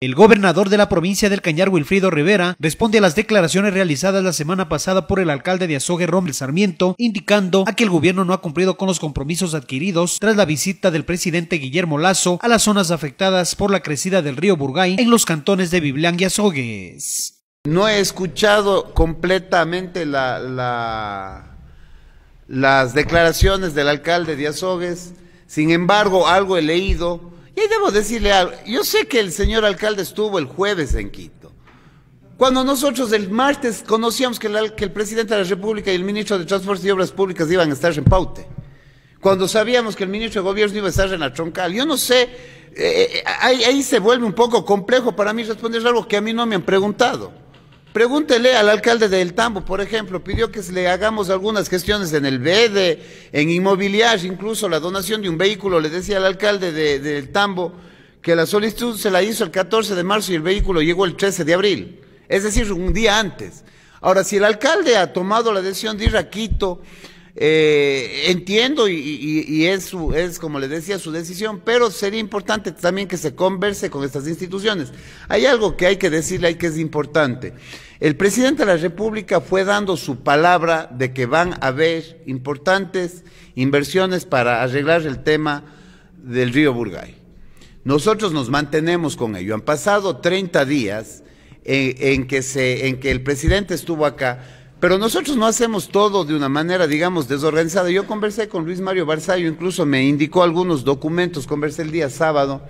El gobernador de la provincia del Cañar, Wilfrido Rivera, responde a las declaraciones realizadas la semana pasada por el alcalde de Azogues, Rommel Sarmiento, indicando a que el gobierno no ha cumplido con los compromisos adquiridos tras la visita del presidente Guillermo Lazo a las zonas afectadas por la crecida del río Burgay en los cantones de Biblán y Azogues. No he escuchado completamente la, las declaraciones del alcalde de Azogues, sin embargo, algo he leído y debo decirle algo. Yo sé que el señor alcalde estuvo el jueves en Quito. Cuando nosotros el martes conocíamos que, el presidente de la República y el ministro de Transportes y Obras Públicas iban a estar en Paute cuando sabíamos que el ministro de Gobierno iba a estar en la troncal. Yo no sé, eh, eh, ahí, ahí, se vuelve un poco complejo para mí responder algo que a mí no me han preguntado. Pregúntele al alcalde del Tambo, por ejemplo, pidió que le hagamos algunas gestiones en el BEDE, en inmobiliar, incluso la donación de un vehículo, le decía al alcalde del de, Tambo que la solicitud se la hizo el 14 de marzo y el vehículo llegó el 13 de abril, es decir, un día antes. Ahora, si el alcalde ha tomado la decisión de ir a Quito, eh, entiendo y, es, como le decía, su decisión, pero sería importante también que se converse con estas instituciones. Hay algo que hay que decirle, hay que es importante. El presidente de la República fue dando su palabra de que van a haber importantes inversiones para arreglar el tema del río Burgay. Nosotros nos mantenemos con ello. Han pasado 30 días eh, que, se, en que el presidente estuvo acá pero nosotros no hacemos todo de una manera, digamos, desorganizada. Yo conversé con Luis Mario Barzallo, incluso me indicó algunos documentos, conversé el día sábado,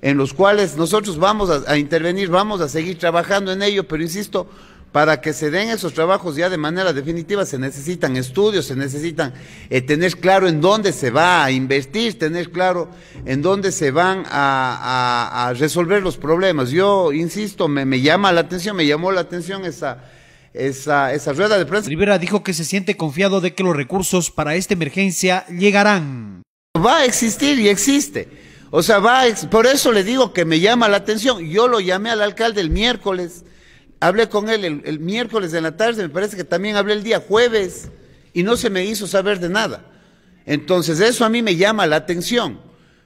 en los cuales nosotros vamos a, intervenir, vamos a seguir trabajando en ello, pero insisto, para que se den esos trabajos ya de manera definitiva se necesitan estudios, se necesitan eh, tener claro en dónde se va a invertir, tener claro en dónde se van a, resolver los problemas. Yo, insisto, me llama la atención, me llamó la atención esa esa, esa rueda de prensa. Rivera dijo que se siente confiado de que los recursos para esta emergencia llegarán. Va a existir y existe. O sea, va por eso le digo que me llama la atención. Yo lo llamé al alcalde el miércoles, hablé con él el, miércoles de la tarde, me parece que también hablé el día jueves y no se me hizo saber de nada. Entonces eso a mí me llama la atención.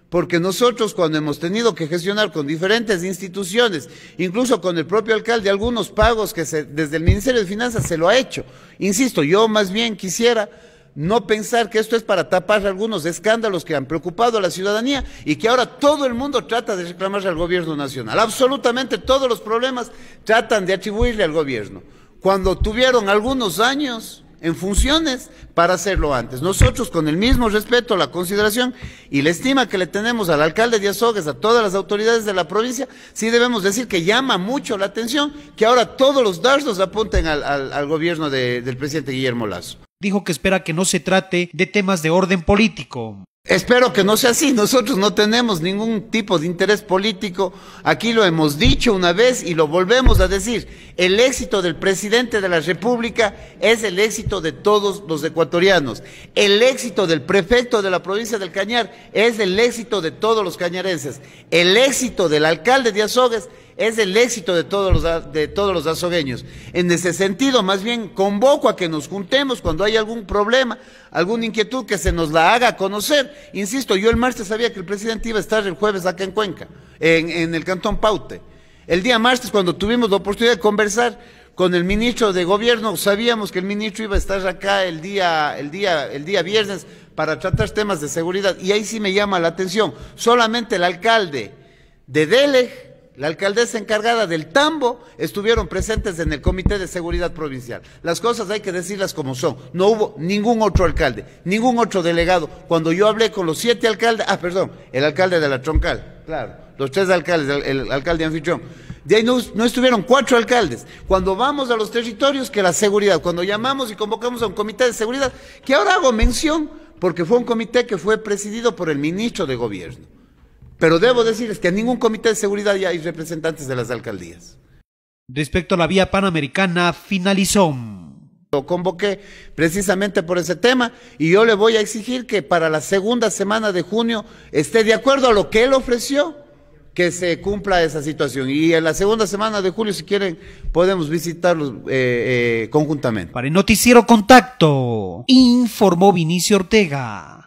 Porque nosotros cuando hemos tenido que gestionar con diferentes instituciones, incluso con el propio alcalde, algunos pagos que se, desde el Ministerio de Finanzas se lo ha hecho. Insisto, yo más bien quisiera no pensar que esto es para tapar algunos escándalos que han preocupado a la ciudadanía y que ahora todo el mundo trata de reclamarle al gobierno nacional. Absolutamente todos los problemas tratan de atribuirle al gobierno. Cuando tuvieron algunos años en funciones para hacerlo antes. Nosotros, con el mismo respeto, la consideración y la estima que le tenemos al alcalde díaz a todas las autoridades de la provincia, sí debemos decir que llama mucho la atención que ahora todos los dardos apunten al, gobierno del presidente Guillermo Lazo. Dijo que espera que no se trate de temas de orden político. Espero que no sea así. Nosotros no tenemos ningún tipo de interés político. Aquí lo hemos dicho una vez y lo volvemos a decir. El éxito del presidente de la República es el éxito de todos los ecuatorianos. El éxito del prefecto de la provincia del Cañar es el éxito de todos los cañarenses. El éxito del alcalde de Azogues es el éxito de todos los, de todos los azogueños. En ese sentido, más bien, convoco a que nos juntemos cuando hay algún problema, alguna inquietud que se nos la haga conocer. Insisto, yo el martes sabía que el presidente iba a estar el jueves acá en Cuenca, en, el Cantón Paute. El día martes, cuando tuvimos la oportunidad de conversar con el ministro de Gobierno, sabíamos que el ministro iba a estar acá el día, el día, el día viernes para tratar temas de seguridad. Y ahí sí me llama la atención. Solamente el alcalde de Delej la alcaldesa encargada del tambo, estuvieron presentes en el Comité de Seguridad Provincial. Las cosas hay que decirlas como son. No hubo ningún otro alcalde, ningún otro delegado. Cuando yo hablé con los siete alcaldes, ah, perdón, el alcalde de la Troncal, claro, los tres alcaldes, el, alcalde anfitrión. De ahí no, estuvieron cuatro alcaldes. Cuando vamos a los territorios, que la seguridad, cuando llamamos y convocamos a un comité de seguridad, que ahora hago mención porque fue un comité que fue presidido por el ministro de Gobierno pero debo decirles que en ningún comité de seguridad ya hay representantes de las alcaldías. Respecto a la vía panamericana, finalizó. Lo convoqué precisamente por ese tema y yo le voy a exigir que para la segunda semana de junio esté de acuerdo a lo que él ofreció, que se cumpla esa situación. Y en la segunda semana de julio, si quieren, podemos visitarlos eh, eh conjuntamente. Para el noticiero Contacto, informó Vinicio Ortega.